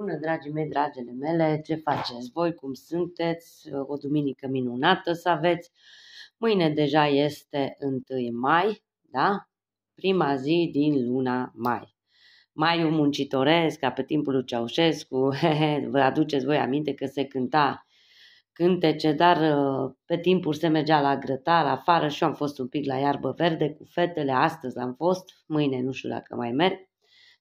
Bună, dragii mei, dragele mele, ce faceți voi, cum sunteți? O duminică minunată să aveți. Mâine deja este 1 mai, da? Prima zi din luna mai. un muncitoresc, ca pe timpul lui Ceaușescu, vă aduceți voi aminte că se cânta cântece, dar uh, pe timpul se mergea la grătar afară și eu am fost un pic la iarbă verde cu fetele, astăzi am fost, mâine nu știu dacă mai merg,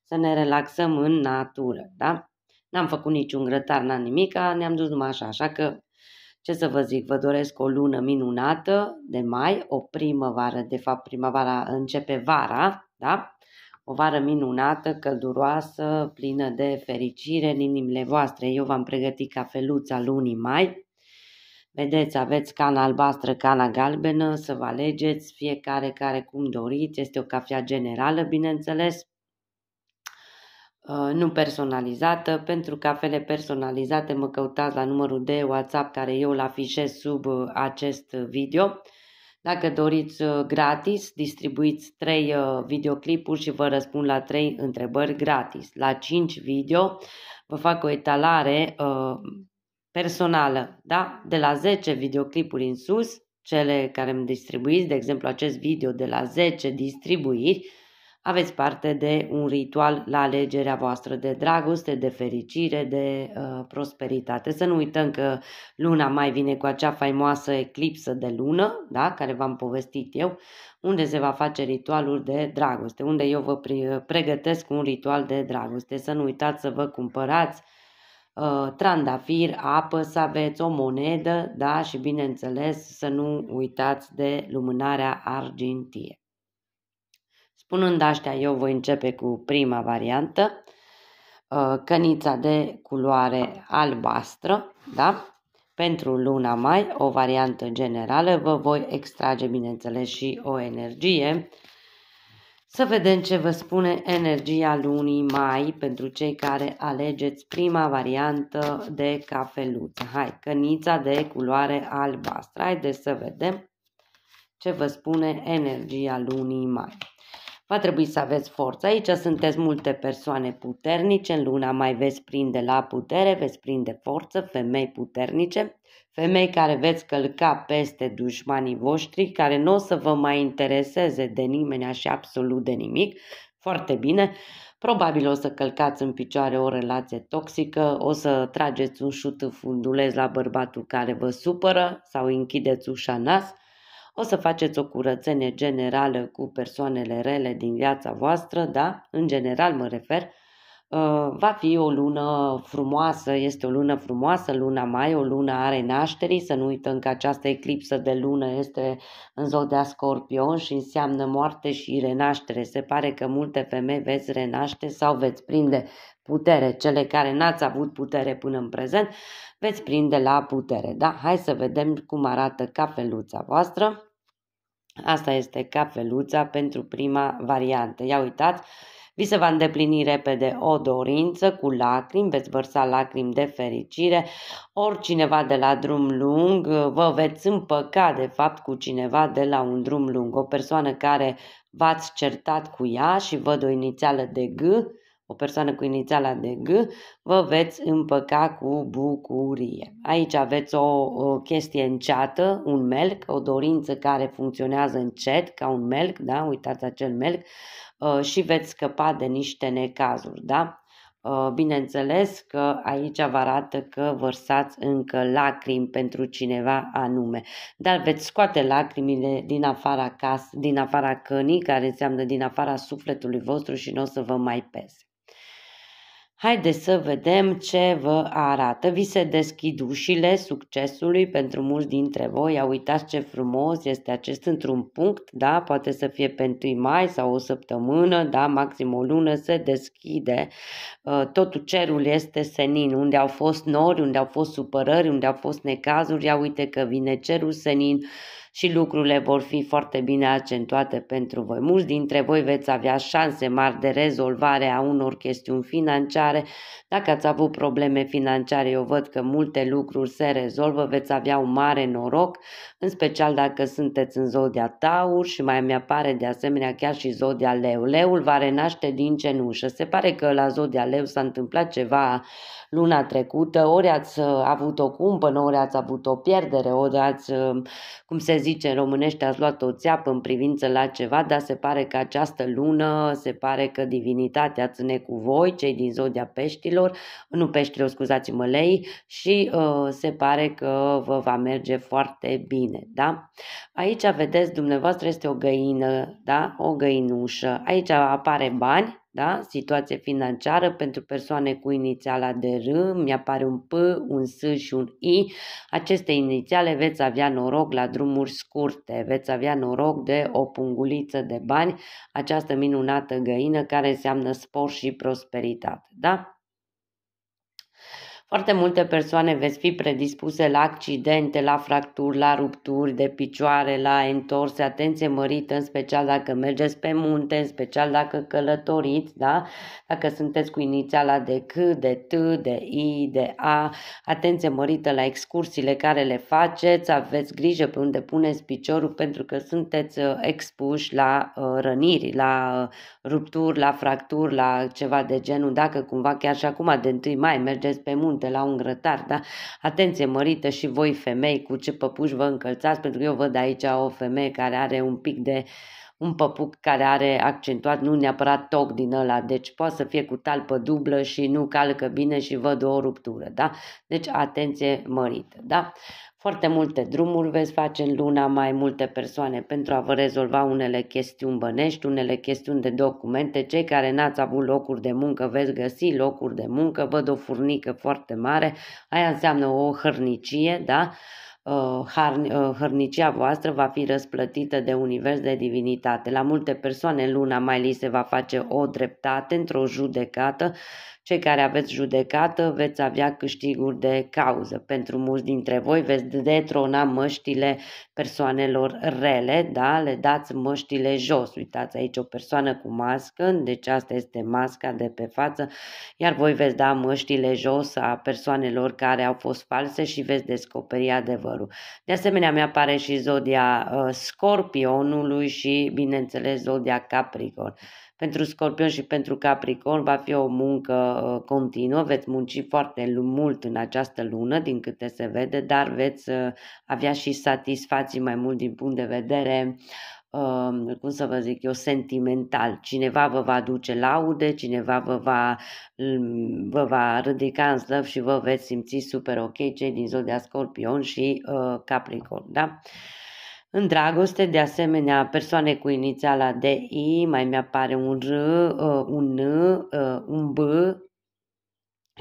să ne relaxăm în natură, da? N-am făcut niciun grătar, n-am nimic, ne-am dus numai așa. Așa că, ce să vă zic, vă doresc o lună minunată de mai, o primăvară, de fapt primăvara începe vara, da? O vară minunată, călduroasă, plină de fericire în inimile voastre. Eu v-am pregătit cafeluța lunii mai. Vedeți, aveți cana albastră, cana galbenă, să vă alegeți fiecare care cum doriți. Este o cafea generală, bineînțeles. Uh, nu personalizată. Pentru cafele personalizate mă căutați la numărul de WhatsApp care eu îl afișez sub uh, acest video. Dacă doriți uh, gratis, distribuiți 3 videoclipuri și vă răspund la 3 întrebări gratis. La 5 video vă fac o etalare personală, da? De la 10 videoclipuri în sus, cele care îmi distribuiți, de exemplu acest video de la 10 distribuiri, aveți parte de un ritual la alegerea voastră de dragoste, de fericire, de uh, prosperitate. Să nu uităm că luna mai vine cu acea faimoasă eclipsă de lună, da, care v-am povestit eu, unde se va face ritualul de dragoste, unde eu vă pregătesc un ritual de dragoste. Să nu uitați să vă cumpărați uh, trandafir, apă să aveți, o monedă, da, și bineînțeles să nu uitați de lumânarea argintie. Spunând astea, eu voi începe cu prima variantă, uh, cănița de culoare albastră, da? Pentru luna mai, o variantă generală, vă voi extrage, bineînțeles, și o energie. Să vedem ce vă spune energia lunii mai pentru cei care alegeți prima variantă de cafeluță. Hai, cănița de culoare albastră. Haideți să vedem ce vă spune energia lunii mai. Va trebui să aveți forță. Aici sunteți multe persoane puternice. În luna mai veți prinde la putere, veți prinde forță, femei puternice, femei care veți călca peste dușmanii voștri, care nu o să vă mai intereseze de nimeni și absolut de nimic. Foarte bine. Probabil o să călcați în picioare o relație toxică, o să trageți un șut fundulez la bărbatul care vă supără sau închideți ușa nas o să faceți o curățenie generală cu persoanele rele din viața voastră, da? În general mă refer, uh, va fi o lună frumoasă, este o lună frumoasă, luna mai, o lună are nașterii, să nu uităm că această eclipsă de lună este în zodia scorpion și înseamnă moarte și renaștere. Se pare că multe femei veți renaște sau veți prinde putere. Cele care n-ați avut putere până în prezent, veți prinde la putere. Da? Hai să vedem cum arată capeluța voastră. Asta este capeluța pentru prima variantă. Ia uitați, vi se va îndeplini repede o dorință cu lacrimi, veți vărsa lacrimi de fericire, oricineva de la drum lung, vă veți împăca de fapt cu cineva de la un drum lung, o persoană care v-ați certat cu ea și văd o inițială de G, o persoană cu inițiala de G, vă veți împăca cu bucurie. Aici aveți o, o chestie înceată, un melc, o dorință care funcționează încet, ca un melc, da? uitați acel melc, uh, și veți scăpa de niște necazuri. Da? Uh, bineînțeles că aici vă arată că vărsați încă lacrimi pentru cineva anume, dar veți scoate lacrimile din afara cas, din afara cănii, care înseamnă din afara sufletului vostru și nu o să vă mai pese. Haideți să vedem ce vă arată. Vi se deschid ușile succesului pentru mulți dintre voi. A uitați ce frumos este acest într-un punct, da? Poate să fie pe 1 mai sau o săptămână, da? Maxim o lună se deschide. Uh, totul cerul este senin. Unde au fost nori, unde au fost supărări, unde au fost necazuri, ia uite că vine cerul senin și lucrurile vor fi foarte bine accentuate pentru voi. Mulți dintre voi veți avea șanse mari de rezolvare a unor chestiuni financiare. Dacă ați avut probleme financiare, eu văd că multe lucruri se rezolvă, veți avea un mare noroc, în special dacă sunteți în zodia Taur și mai mi apare de asemenea chiar și zodia Leu. Leul va renaște din cenușă. Se pare că la zodia Leu s-a întâmplat ceva luna trecută, ori ați avut o cumpănă, ori ați avut o pierdere, ori ați, cum se zice, zice în românește, ați luat o țeapă în privință la ceva, dar se pare că această lună, se pare că divinitatea ține cu voi, cei din zodia peștilor, nu peștilor, scuzați-mă, lei, și uh, se pare că vă va merge foarte bine, da? Aici, vedeți, dumneavoastră este o găină, da? O găinușă. Aici apare bani, da? situație financiară pentru persoane cu inițiala de R, mi-apare un P, un S și un I. Aceste inițiale veți avea noroc la drumuri scurte, veți avea noroc de o punguliță de bani, această minunată găină care înseamnă spor și prosperitate. Da? Foarte multe persoane veți fi predispuse la accidente, la fracturi, la rupturi de picioare, la entorse, atenție mărită, în special dacă mergeți pe munte, în special dacă călătoriți, da? dacă sunteți cu inițiala de C, de T, de I, de A, atenție mărită la excursiile care le faceți, aveți grijă pe unde puneți piciorul pentru că sunteți uh, expuși la uh, răniri, la uh, rupturi, la fracturi, la ceva de genul, dacă cumva chiar și acum de 1 mai mergeți pe munte, de la un grătar, da? Atenție mărită și voi femei cu ce păpuși vă încălțați, pentru că eu văd aici o femeie care are un pic de un păpuc care are accentuat nu neapărat toc din ăla, deci poate să fie cu talpă dublă și nu calcă bine și văd o ruptură, da? Deci atenție mărită, da? Uh, foarte multe drumuri veți face în luna, mai multe persoane pentru a vă rezolva unele chestiuni bănești, unele chestiuni de documente. Cei care n-ați avut locuri de muncă veți găsi locuri de muncă, văd o furnică foarte mare, aia înseamnă o hărnicie, da? Uh, uh, hărnicia voastră va fi răsplătită de univers de divinitate. La multe persoane luna mai li se va face o dreptate într-o judecată cei care aveți judecată veți avea câștiguri de cauză. Pentru mulți dintre voi veți detrona măștile persoanelor rele, da? le dați măștile jos. Uitați aici o persoană cu mască, deci asta este masca de pe față, iar voi veți da măștile jos a persoanelor care au fost false și veți descoperi adevărul. De asemenea, mi-apare și zodia uh, scorpionului și, bineînțeles, zodia capricorn. Pentru Scorpion și pentru Capricorn va fi o muncă uh, continuă, veți munci foarte mult în această lună, din câte se vede, dar veți uh, avea și satisfacții mai mult din punct de vedere um, cum să vă zic eu, sentimental. Cineva vă va duce laude, cineva vă va, vă va ridica în slăv și vă veți simți super ok, cei din zodia Scorpion și uh, Capricorn, da? În dragoste, de asemenea, persoane cu inițiala de I, mai mi-apare un R, uh, un N, uh, un B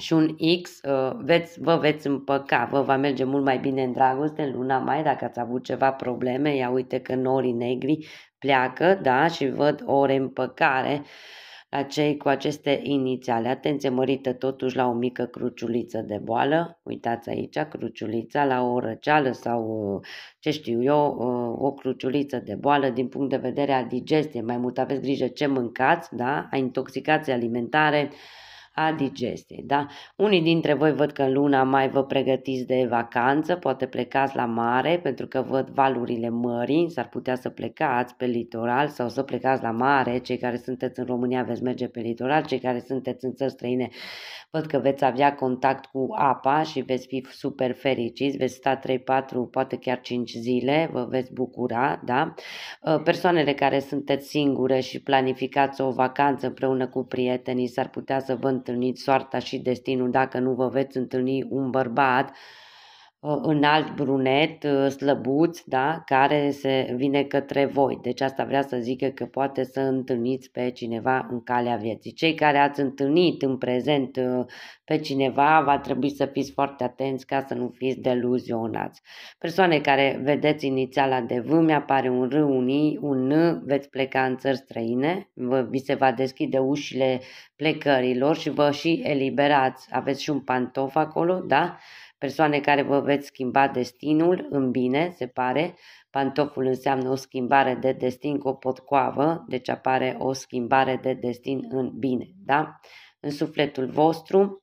și un X, uh, veți, vă veți împăca, vă va merge mult mai bine în dragoste în luna mai, dacă ați avut ceva probleme, ia uite că norii negri pleacă, da, și văd o reîmpăcare acei cu aceste inițiale. Atenție mărită totuși la o mică cruciuliță de boală. Uitați aici, cruciulița la o răceală sau, ce știu eu, o cruciuliță de boală din punct de vedere a digestiei. Mai mult aveți grijă ce mâncați, da? a intoxicației alimentare, a digestiei. Da? Unii dintre voi văd că în luna mai vă pregătiți de vacanță, poate plecați la mare pentru că văd valurile mării, s-ar putea să plecați pe litoral sau să plecați la mare, cei care sunteți în România veți merge pe litoral, cei care sunteți în țări străine văd că veți avea contact cu apa și veți fi super fericiți, veți sta 3, 4, poate chiar 5 zile, vă veți bucura, da? Ă, persoanele care sunteți singure și planificați o vacanță împreună cu prietenii s-ar putea să vă întâlniți soarta și destinul, dacă nu vă veți întâlni un bărbat înalt uh, brunet, uh, slăbuț, da, care se vine către voi. Deci asta vrea să zică că poate să întâlniți pe cineva în calea vieții. Cei care ați întâlnit în prezent uh, pe cineva, va trebui să fiți foarte atenți ca să nu fiți deluzionați. Persoane care vedeți inițiala de V, mi-apare un R, un I, un N, veți pleca în țări străine, vi se va deschide ușile plecărilor și vă și eliberați. Aveți și un pantof acolo, da? persoane care vă veți schimba destinul în bine, se pare. Pantoful înseamnă o schimbare de destin cu o potcoavă, deci apare o schimbare de destin în bine, da? În sufletul vostru,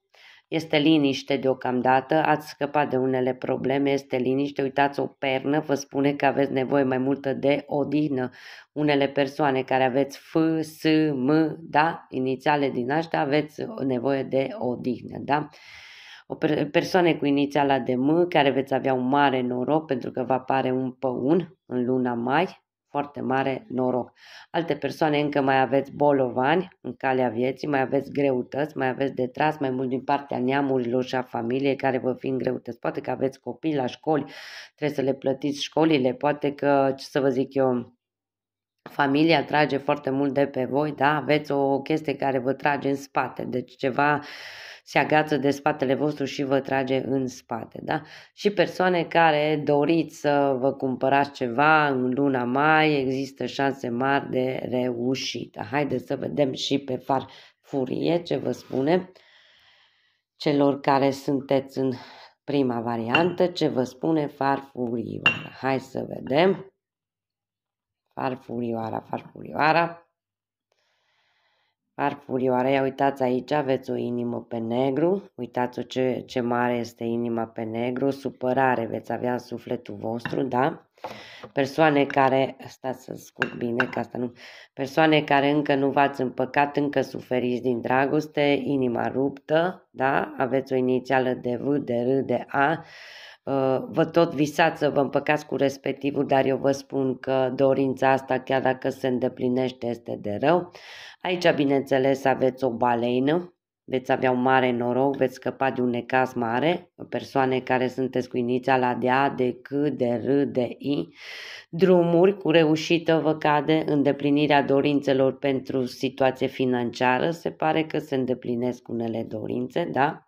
este liniște deocamdată, ați scăpat de unele probleme, este liniște, uitați o pernă, vă spune că aveți nevoie mai multă de odihnă. Unele persoane care aveți F, S, M, da, inițiale din aștia, aveți nevoie de odihnă, da? o persoane cu inițiala de M, care veți avea un mare noroc pentru că va apare un păun în luna mai, foarte mare noroc. Alte persoane încă mai aveți bolovani în calea vieții, mai aveți greutăți, mai aveți de tras mai mult din partea neamurilor și a familiei care vă fi în greutăți. Poate că aveți copii la școli, trebuie să le plătiți școlile, poate că, ce să vă zic eu, familia trage foarte mult de pe voi, da? Aveți o chestie care vă trage în spate, deci ceva uh, se agață de spatele vostru și vă trage în spate. Da? Și persoane care doriți să vă cumpărați ceva în luna mai, există șanse mari de reușită. Haideți să vedem și pe far furie ce vă spune celor care sunteți în prima variantă, ce vă spune farfurioara. Hai să vedem. Farfurioara, farfurioara. Par ia uitați aici, aveți o inimă pe negru, uitați-o ce, ce mare este inima pe negru, supărare veți avea în sufletul vostru, da? Persoane care, stați să scurt bine, că asta nu, persoane care încă nu v-ați împăcat, încă suferiți din dragoste, inima ruptă, da? Aveți o inițială de V, de R, de A, Uh, vă tot visați să vă împăcați cu respectivul, dar eu vă spun că dorința asta, chiar dacă se îndeplinește, este de rău. Aici, bineînțeles, aveți o baleină, veți avea un mare noroc, veți scăpa de un necaz mare, persoane care sunteți cu la de A, de C, de R, de I, drumuri cu reușită vă cade, îndeplinirea dorințelor pentru situație financiară, se pare că se îndeplinesc unele dorințe, da?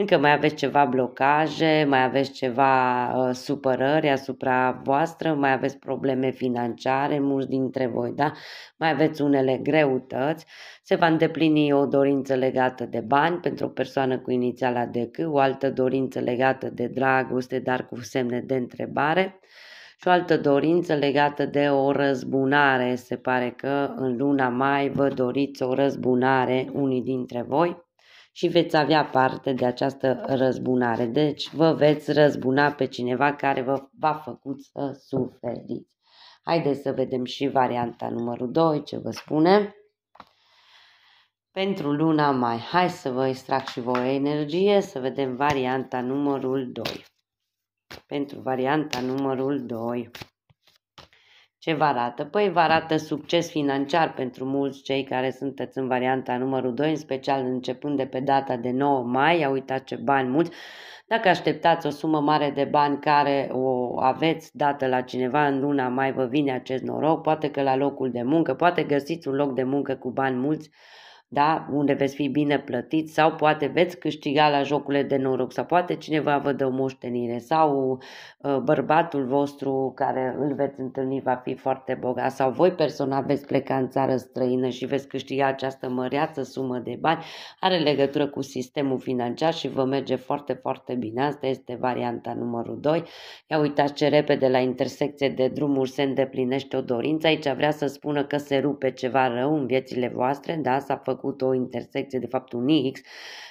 încă mai aveți ceva blocaje, mai aveți ceva uh, supărări asupra voastră, mai aveți probleme financiare, mulți dintre voi, da? Mai aveți unele greutăți, se va îndeplini o dorință legată de bani pentru o persoană cu inițiala de C, o altă dorință legată de dragoste, dar cu semne de întrebare și o altă dorință legată de o răzbunare. Se pare că în luna mai vă doriți o răzbunare unii dintre voi și veți avea parte de această răzbunare. Deci vă veți răzbuna pe cineva care vă va făcut să suferiți. Haideți să vedem și varianta numărul 2, ce vă spune. Pentru luna mai, hai să vă extrag și voi energie, să vedem varianta numărul 2. Pentru varianta numărul 2. Ce vă arată? Păi vă arată succes financiar pentru mulți cei care sunteți în varianta numărul 2, în special începând de pe data de 9 mai, a uitat ce bani mulți. Dacă așteptați o sumă mare de bani care o aveți dată la cineva în luna mai vă vine acest noroc, poate că la locul de muncă, poate găsiți un loc de muncă cu bani mulți, da? unde veți fi bine plătit sau poate veți câștiga la jocurile de noroc sau poate cineva vă dă o moștenire sau uh, bărbatul vostru care îl veți întâlni va fi foarte bogat sau voi personal veți pleca în țară străină și veți câștiga această măreață sumă de bani, are legătură cu sistemul financiar și vă merge foarte, foarte bine. Asta este varianta numărul 2. Ia uitați ce repede la intersecție de drumuri se îndeplinește o dorință. Aici vrea să spună că se rupe ceva rău în viețile voastre, da? S-a făcut făcut o intersecție, de fapt un X,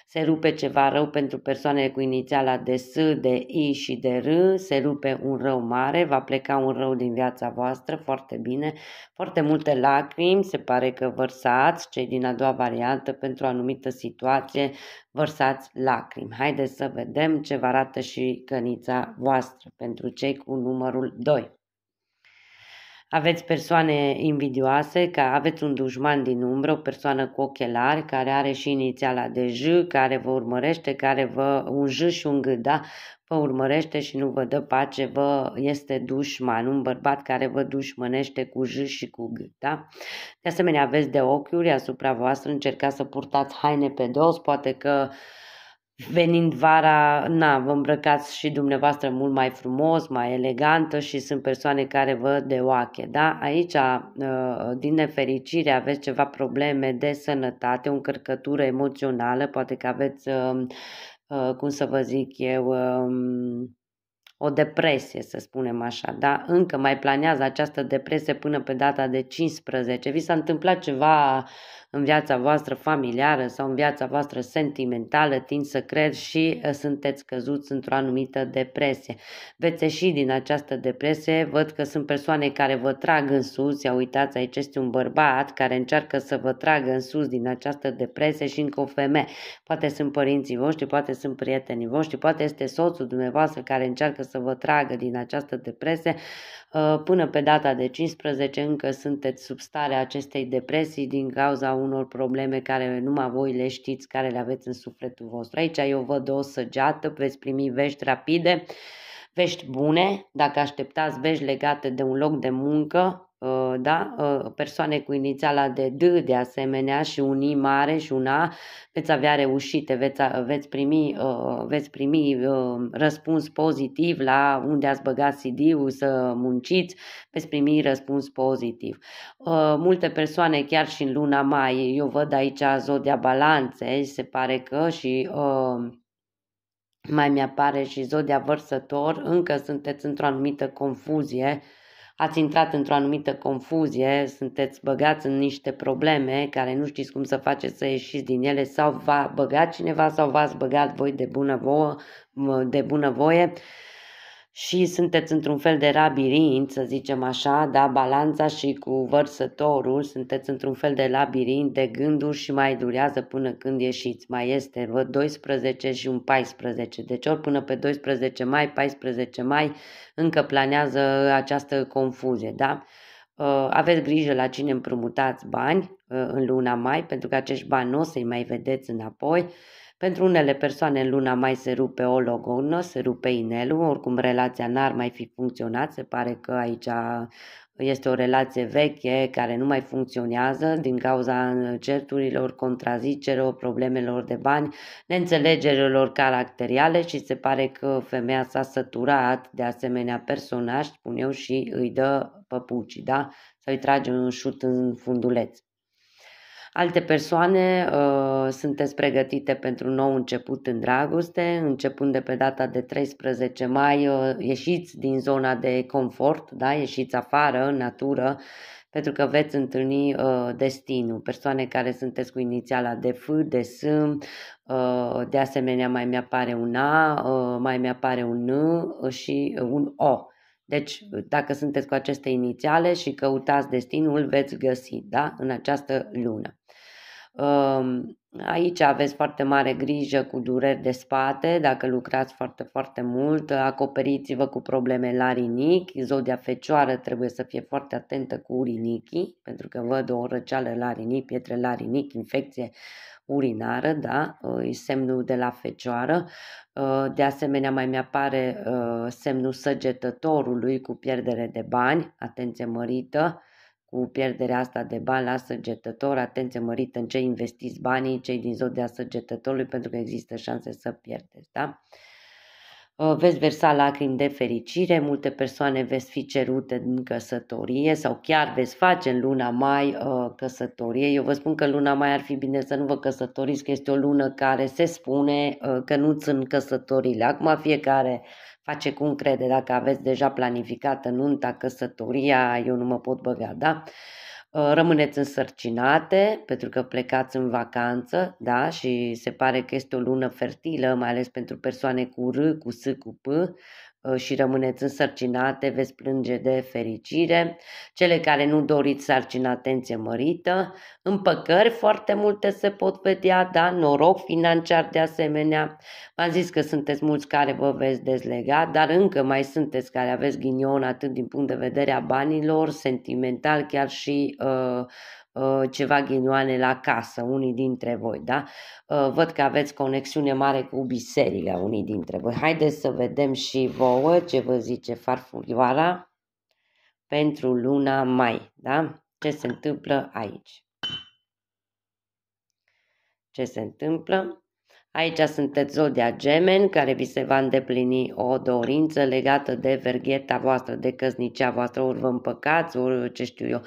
se rupe ceva rău pentru persoanele cu inițiala de S, de I și de R, se rupe un rău mare, va pleca un rău din viața voastră, foarte bine, foarte multe lacrimi, se pare că vărsați, cei din a doua variantă, pentru o anumită situație, vărsați lacrimi. Haideți să vedem ce vă arată și cănița voastră pentru cei cu numărul 2 aveți persoane invidioase, că aveți un dușman din umbră, o persoană cu ochelari care are și inițiala de J, care vă urmărește, care vă un J și un G, da? Vă urmărește și nu vă dă pace, vă este dușman, un bărbat care vă dușmănește cu J și cu G, da? De asemenea, aveți de ochiuri asupra voastră, încercați să purtați haine pe dos, poate că uh, venind vara, na, vă îmbrăcați și dumneavoastră mult mai frumos, mai elegantă și sunt persoane care vă de oache, da? Aici, uh, din nefericire, aveți ceva probleme de sănătate, o încărcătură emoțională, poate că aveți, uh, uh, cum să vă zic eu, um, o depresie, să spunem așa, da? Încă mai planează această depresie până pe data de 15. Vi s-a întâmplat ceva în viața voastră familiară sau în viața voastră sentimentală tind să cred și uh, sunteți căzuți într-o anumită depresie. Veți ieși din această depresie, văd că sunt persoane care vă trag în sus, ia uitați aici este un bărbat care încearcă să vă tragă în sus din această depresie și încă o femeie. Poate sunt părinții voștri, poate sunt prietenii voștri, poate este soțul dumneavoastră care încearcă să vă tragă din această depresie. Uh, până pe data de 15 încă sunteți sub starea acestei depresii din cauza unor probleme care numai voi le știți, care le aveți în sufletul vostru. Aici eu văd o săgeată, veți primi vești rapide, vești bune, dacă așteptați vești legate de un loc de muncă, Uh, da? Uh, persoane cu inițiala de D de asemenea și un I mare și un A, veți avea reușite, veți, veți primi, uh, veți primi răspuns pozitiv la unde ați băgat CD-ul să munciți, veți primi răspuns pozitiv. Multe persoane chiar și în luna mai, eu văd aici zodia balanțe, se pare că și mai mi apare și zodia vărsător, încă sunteți într-o anumită confuzie uh, ați intrat într-o anumită confuzie, sunteți băgați în niște probleme care nu știți cum să faceți să ieșiți din ele sau v-a băgat cineva sau v-ați băgat voi de bună de bună voie și sunteți într-un fel de labirint, să zicem așa, da, balanța și cu vărsătorul, sunteți într-un fel de labirint de gânduri și mai durează până când ieșiți. Mai este vă 12 și un 14, deci ori până pe 12 mai, 14 mai, încă planează această confuzie, da? Uh, aveți grijă la cine împrumutați bani uh, în luna mai, pentru că acești bani nu o să-i mai vedeți înapoi pentru unele persoane în luna mai se rupe o logonă, se rupe inelul, oricum relația n-ar mai fi funcționat, se pare că aici este o relație veche care nu mai funcționează din cauza certurilor, contrazicerilor, problemelor de bani, neînțelegerilor caracteriale și se pare că femeia s-a săturat de asemenea personaj, spun eu, și îi dă păpucii, da? Sau îi trage un șut în funduleț. Alte persoane uh, sunteți pregătite pentru un nou început în dragoste, începând de pe data de 13 mai, uh, ieșiți din zona de confort, da? ieșiți afară, în natură, pentru că veți întâlni uh, destinul, persoane care sunteți cu inițiala de F, de S, uh, de asemenea mai mi-apare un A, uh, mai mi-apare un N uh, și un O. Deci, dacă sunteți cu aceste inițiale și căutați destinul, veți găsi, da, în această lună. Aici aveți foarte mare grijă cu dureri de spate, dacă lucrați foarte, foarte mult, acoperiți-vă cu probleme la rinichi, zodia fecioară trebuie să fie foarte atentă cu urinichii, pentru că văd o răceală la rinichi, pietre la rinichi, infecție urinară, da, e semnul de la fecioară. De asemenea, mai mi-apare uh, semnul săgetătorului cu pierdere de bani, atenție mărită, cu pierderea asta de bani la săgetător, atenție mărită în ce investiți banii, cei din zodia săgetătorului, pentru că există șanse să pierdeți. Da? Uh, veți versa lacrimi de fericire, multe persoane veți fi cerute în căsătorie sau chiar veți face în luna mai uh, căsătorie. Eu vă spun că luna mai ar fi bine să nu vă căsătoriți, că este o lună care se spune uh, că nu sunt căsătorile. Acum fiecare face cu crede, Dacă aveți deja planificată nunta, căsătoria, eu nu mă pot băga, da? Ă, rămâneți însărcinate pentru că plecați în vacanță, da? Și se pare că este o lună fertilă, mai ales pentru persoane cu R, cu S, cu P, Uh, și rămâneți însărcinate, veți plânge de fericire. Cele care nu doriți sarcină atenție mărită. Împăcări foarte multe se pot vedea, da, noroc financiar de asemenea. V-am zis că sunteți mulți care vă veți dezlega, dar încă mai sunteți care aveți ghinion atât din punct de vedere a banilor, sentimental chiar și uh, Uh, ceva ghinioane la casă, unii dintre voi, da? Uh, văd că aveți conexiune mare cu biserica, unii dintre voi. Haideți să vedem și vouă ce vă zice farfurioara pentru luna mai, da? Ce se întâmplă aici? Ce se întâmplă? Aici sunteți zodia gemen care vi se va îndeplini o dorință legată de vergheta voastră, de căsnicia voastră, ori vă împăcați, ori ce știu eu.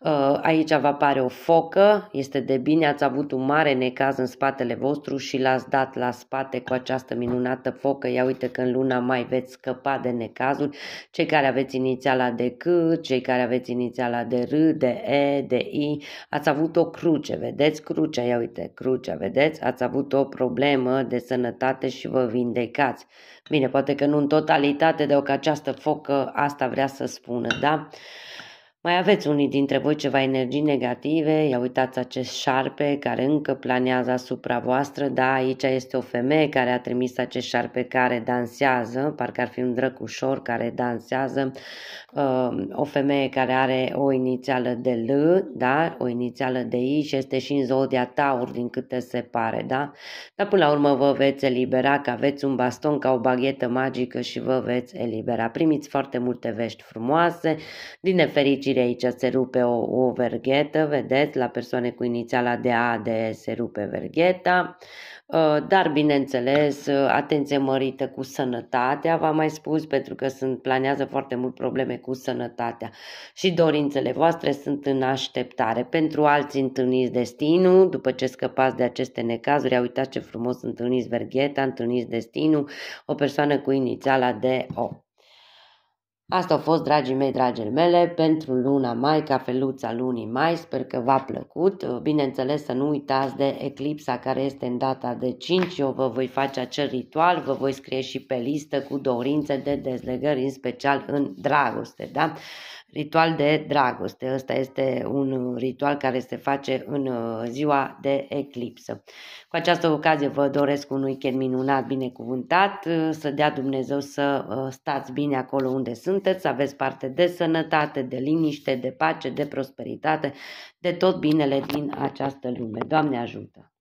Uh, aici va apare o focă, este de bine, ați avut un mare necaz în spatele vostru și l-ați dat la spate cu această minunată focă. Ia uite că în luna mai veți scăpa de necazuri. Cei care aveți inițiala de C, cei care aveți inițiala de R, de E, de I, ați avut o cruce, vedeți? Crucea, ia uite, crucea, vedeți? Ați avut o problemă problemă de sănătate și vă vindecați. Bine, poate că nu în totalitate, deoarece această focă asta vrea să spună, da? Mai aveți unii dintre voi ceva energii negative, ia uitați acest șarpe care încă planează asupra voastră, da, aici este o femeie care a trimis acest șarpe care dansează, parcă ar fi un drăcușor care dansează, ehm, o femeie care are o inițială de L, da, o inițială de I și este și în zodia Taur, din câte se pare, da? Dar până la urmă vă veți elibera, că aveți un baston ca o baghetă magică și vă veți elibera. Primiți foarte multe vești frumoase, din nefericire fericire aici se rupe o, o verghetă, vedeți, la persoane cu inițiala de A, de se rupe vergheta, uh, dar bineînțeles uh, atenție mărită cu sănătatea, v-am mai spus, pentru că sunt, planează foarte mult probleme cu sănătatea și dorințele voastre sunt în așteptare. Pentru alții întâlniți destinul, după ce scăpați de aceste necazuri, uitați ce frumos întâlniți vergheta, întâlniți destinul, o persoană cu inițiala de O. Asta a fost, dragii mei, dragele mele, pentru luna mai, cafeluța lunii mai, sper că v-a plăcut. Bineînțeles să nu uitați de eclipsa care este în data de 5, eu vă voi face acel ritual, vă voi scrie și pe listă cu dorințe de dezlegări, în special în dragoste, da? ritual de dragoste. Ăsta este un ritual care se face în uh, ziua de eclipsă. Cu această ocazie vă doresc un weekend minunat, binecuvântat, uh, să dea Dumnezeu să uh, stați bine acolo unde sunteți, să aveți parte de sănătate, de liniște, de pace, de prosperitate, de tot binele din această lume. Doamne ajută!